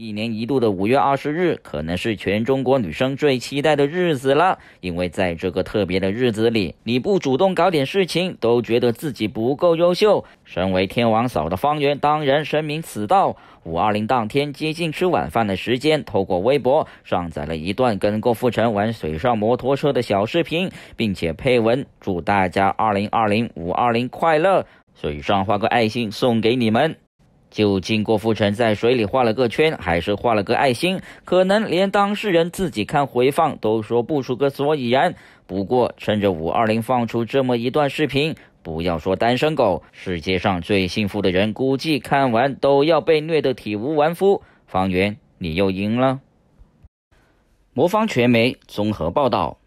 一年一度的五月二十日，可能是全中国女生最期待的日子了。因为在这个特别的日子里，你不主动搞点事情，都觉得自己不够优秀。身为天王嫂的方圆，当然深明此道。五二零当天，接近吃晚饭的时间，透过微博上载了一段跟郭富城玩水上摩托车的小视频，并且配文祝大家二零二零五二零快乐，水上画个爱心送给你们。就经过傅晨在水里画了个圈，还是画了个爱心，可能连当事人自己看回放都说不出个所以然。不过趁着五二零放出这么一段视频，不要说单身狗，世界上最幸福的人估计看完都要被虐得体无完肤。方圆，你又赢了！魔方传媒综合报道。